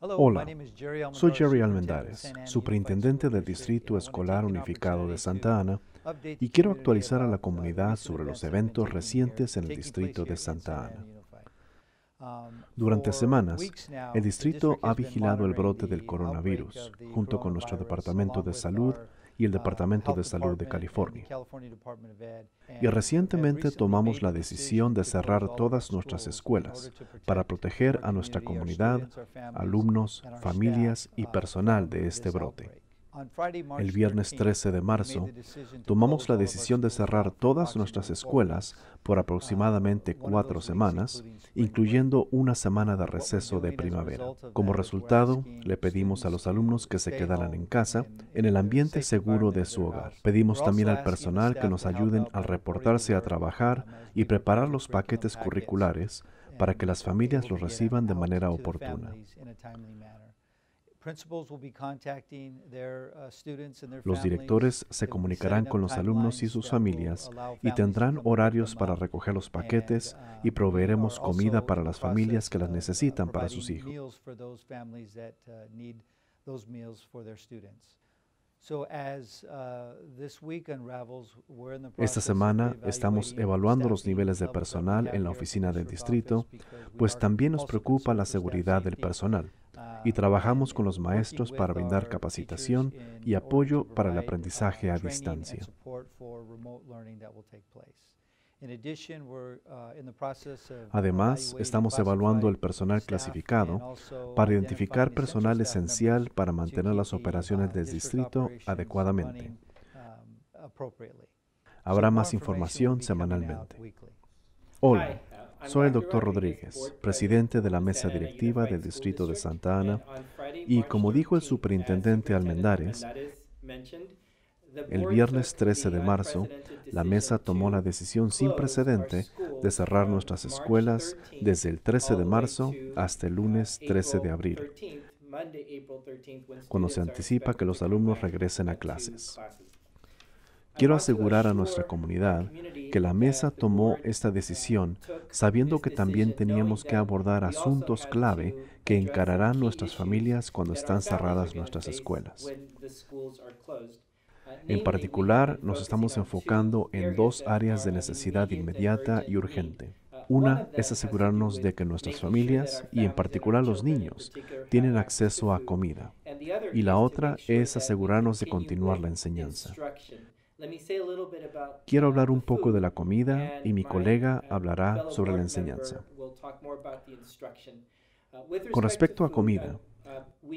Hola, soy Jerry Almendares, superintendente del Distrito Escolar Unificado de Santa Ana, y quiero actualizar a la comunidad sobre los eventos recientes en el Distrito de Santa Ana. Um, Durante semanas, el distrito ha vigilado el brote del coronavirus, junto con nuestro Departamento de Salud y el uh, Departamento de Salud de California. Y recientemente tomamos la decisión de cerrar todas nuestras escuelas para proteger a nuestra comunidad, alumnos, familias y uh, personal de este brote. El viernes 13 de marzo, tomamos la decisión de cerrar todas nuestras escuelas por uh, aproximadamente cuatro semanas, incluyendo una semana de receso de primavera. Como resultado, le pedimos a los alumnos que se quedaran en casa, en el ambiente seguro de su hogar. Pedimos también al personal que nos ayuden al reportarse a trabajar uh, y preparar los paquetes curriculares para que las familias los reciban de manera oportuna. Los directores se comunicarán con los alumnos y sus familias y tendrán horarios para recoger los uh, paquetes y proveeremos comida para las familias que las uh, necesitan para sus hijos. Esta semana estamos evaluando los niveles de personal en la oficina del distrito, pues también nos preocupa la seguridad del personal uh, y trabajamos con los maestros para brindar capacitación y apoyo para el aprendizaje a distancia. Uh, Además, estamos evaluando el personal clasificado para identificar personal esencial para mantener las operaciones uh, del distrito adecuadamente. Um, Habrá más información semanalmente. Hola, uh, soy el doctor Rodríguez, presidente de la mesa directiva del Distrito de Santa Ana, y como dijo el superintendente Almendares, el viernes 13 de marzo, la mesa tomó la decisión sin precedente de cerrar nuestras escuelas desde el 13 de marzo hasta el lunes 13 de abril, cuando se anticipa que los alumnos regresen a clases. Quiero asegurar a nuestra comunidad que la mesa tomó esta decisión sabiendo que también teníamos que abordar asuntos clave que encararán nuestras familias cuando están cerradas nuestras escuelas. En particular, nos estamos enfocando en dos áreas de necesidad inmediata y urgente. Una es asegurarnos de que nuestras familias, y en particular los niños, tienen acceso a comida. Y la otra es asegurarnos de continuar la enseñanza. Quiero hablar un poco de la comida y mi colega hablará sobre la enseñanza. Uh, Con respecto a comida, uh,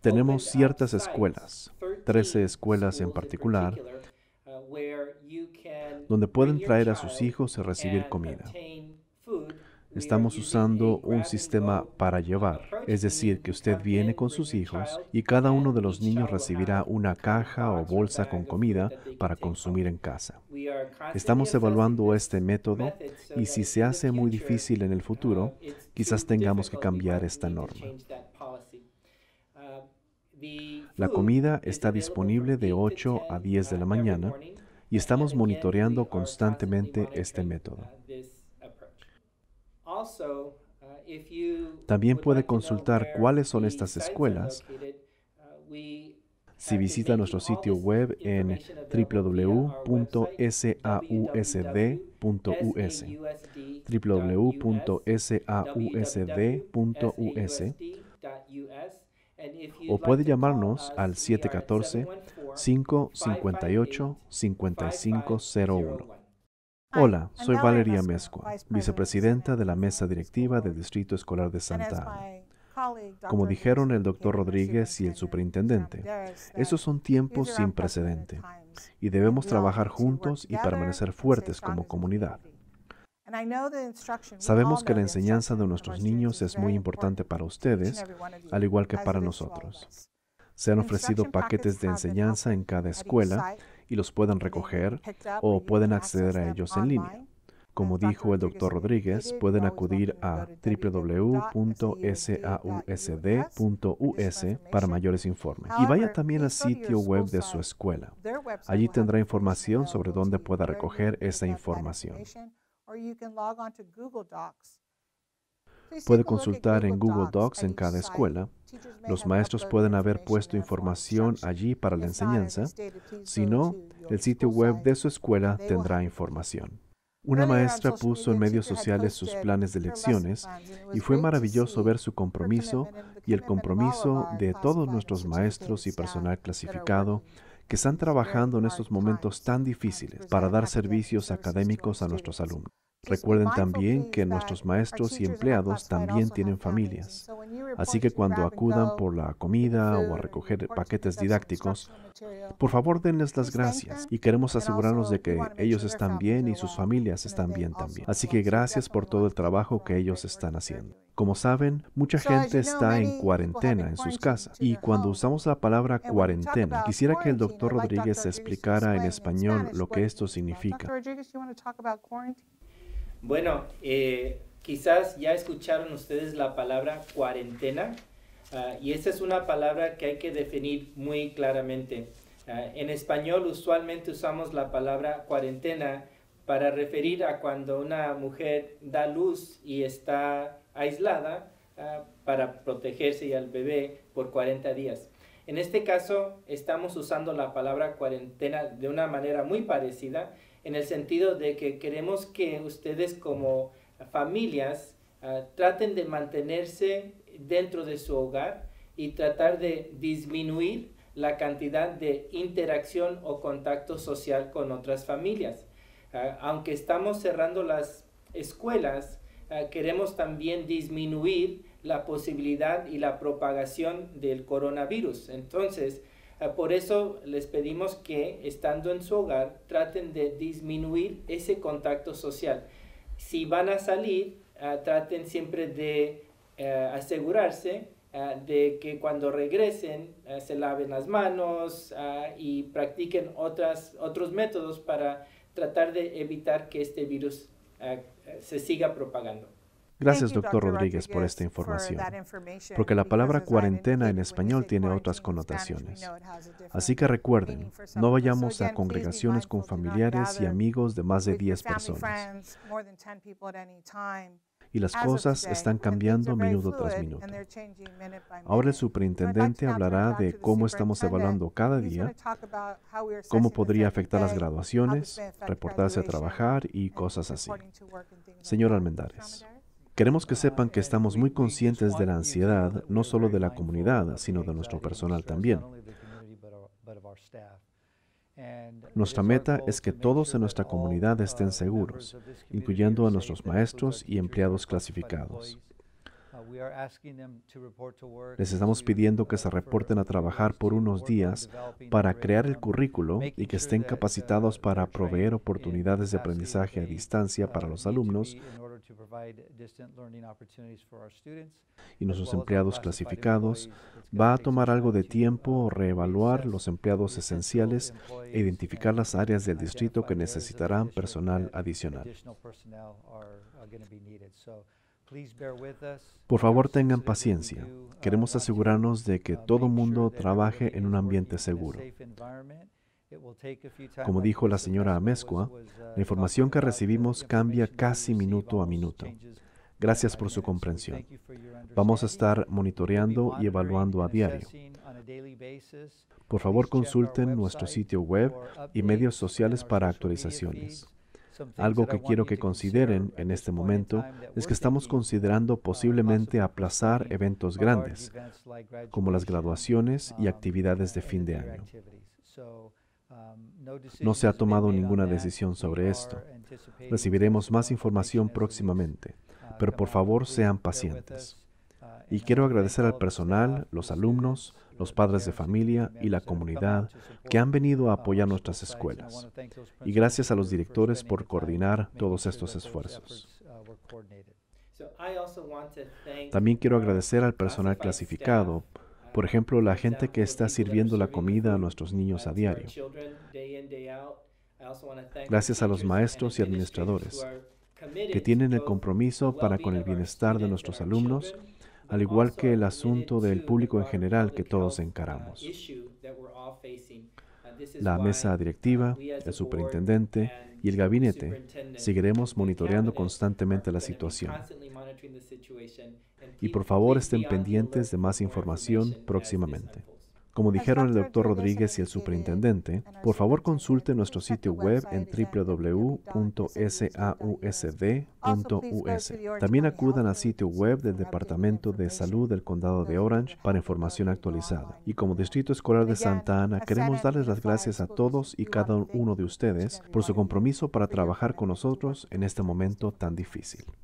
tenemos ciertas escuelas, 13 escuelas en particular, uh, donde pueden traer a sus hijos a recibir comida. Estamos usando un sistema para llevar, es decir, que usted viene con sus hijos y cada uno de los niños recibirá una caja o bolsa con comida para consumir en casa. Estamos evaluando este método y si se hace muy difícil en el futuro, uh, quizás tengamos que cambiar esta norma. La comida está disponible de 8 a 10 de la mañana y estamos monitoreando constantemente este método. También puede consultar cuáles son estas escuelas si visita nuestro sitio web en www.sausd.us, o puede llamarnos al 714-558-5501. Hola, soy Valeria Mescua, vicepresidenta de la mesa directiva del Distrito Escolar de Santa Ana. Como dijeron el doctor Rodríguez y el superintendente, esos son tiempos sin precedente y debemos trabajar juntos y permanecer fuertes como comunidad. Sabemos que la enseñanza de nuestros niños es muy importante para ustedes, al igual que para nosotros. Se han ofrecido paquetes de enseñanza en cada escuela y los pueden recoger o pueden acceder a ellos en línea. Como dijo el doctor Rodríguez, pueden acudir a www.sausd.us e e para mayores informes. Y vaya también al sitio web de su escuela. Allí tendrá información sobre dónde pueda recoger esa información. Puede consultar en Google Docs en cada escuela. Los maestros pueden haber puesto información allí para la enseñanza. Si no, el sitio web de su escuela tendrá información. Una maestra puso en medios sociales sus planes de lecciones y fue maravilloso ver su compromiso y el compromiso de todos nuestros maestros y personal clasificado que están trabajando en estos momentos tan difíciles para dar servicios académicos a nuestros alumnos. Recuerden también que nuestros maestros y empleados también tienen familias, así que cuando acudan por la comida o a recoger paquetes didácticos, por favor denles las gracias y queremos asegurarnos de que ellos están bien y sus familias están bien también. Así que gracias por todo el trabajo que ellos están haciendo. Como saben, mucha gente está en cuarentena en sus casas y cuando usamos la palabra cuarentena, quisiera que el doctor Rodríguez explicara en español lo que esto significa. Bueno, eh, quizás ya escucharon ustedes la palabra cuarentena ah, y esa es una palabra que hay que definir muy claramente. Ah, en español usualmente usamos la palabra cuarentena para referir a cuando una mujer da luz y está aislada ah, para protegerse y al bebé por 40 días. En este caso estamos usando la palabra cuarentena de una manera muy parecida en el sentido de que queremos que ustedes como familias ah, traten de mantenerse dentro de su hogar y tratar de disminuir la cantidad de interacción o contacto social con otras familias. Ah, aunque estamos cerrando las escuelas, ah, queremos también disminuir la posibilidad y la propagación del coronavirus. Entonces, Ah, por eso les pedimos que, estando en su hogar, traten de disminuir ese contacto social. Si van a salir, ah, traten siempre de eh, asegurarse ah, de que cuando regresen se laven las manos y practiquen otros métodos para tratar de evitar que este virus se siga propagando. Gracias, doctor Rodríguez, por esta información, porque la palabra cuarentena en español tiene otras connotaciones. Así que recuerden, no vayamos a congregaciones con familiares y amigos de más de 10 personas. Y las cosas están cambiando minuto tras minuto. Ahora el superintendente hablará de cómo estamos evaluando cada día, cómo podría afectar las graduaciones, reportarse a trabajar y cosas así. Señor Almendares. Queremos que sepan que estamos muy conscientes de la ansiedad, no solo de la comunidad, sino de nuestro personal también. Nuestra meta es que todos en nuestra comunidad estén seguros, incluyendo a nuestros maestros y empleados clasificados. Les estamos pidiendo que se reporten a trabajar por unos días para crear el currículo y que estén uh, capacitados para proveer oportunidades de aprendizaje a distancia uh, para los alumnos y nuestros empleados clasificados, va a tomar algo de tiempo reevaluar los empleados esenciales e identificar las uh, áreas del distrito que necesitarán personal adicional. Por favor, tengan paciencia. Uh, Queremos asegurarnos de que uh, todo mundo trabaje en un ambiente seguro. Como dijo la señora Amescua, uh, la información que recibimos cambia casi minuto a minuto. Gracias por su comprensión. Vamos a estar monitoreando y evaluando a diario. Por favor, consulten nuestro sitio web y medios sociales para actualizaciones. Algo que quiero que consideren en este momento es que estamos considerando posiblemente aplazar eventos grandes, como las graduaciones y um, actividades de fin de año. Um, no se ha tomado ninguna decisión sobre esto. Recibiremos más información próximamente, uh, pero por favor sean pacientes. Y quiero agradecer al personal, los alumnos, los padres de familia y la comunidad que han venido a apoyar nuestras escuelas. Y gracias a los directores por coordinar todos estos esfuerzos. También quiero agradecer al personal clasificado, por ejemplo, la gente que está sirviendo la comida a nuestros niños a diario. Gracias a los maestros y administradores que tienen el compromiso para con el bienestar de nuestros alumnos al igual que el asunto del público en general que todos encaramos. La mesa directiva, el superintendente y el gabinete seguiremos monitoreando constantemente la situación. Y por favor estén pendientes de más información próximamente. Como dijeron el doctor Rodríguez y el superintendente, por favor consulte nuestro sitio web en www.sausd.us. También acudan al sitio web del Departamento de Salud del Condado de Orange para información actualizada. Y como Distrito Escolar de Santa Ana, queremos darles las gracias a todos y cada uno de ustedes por su compromiso para trabajar con nosotros en este momento tan difícil.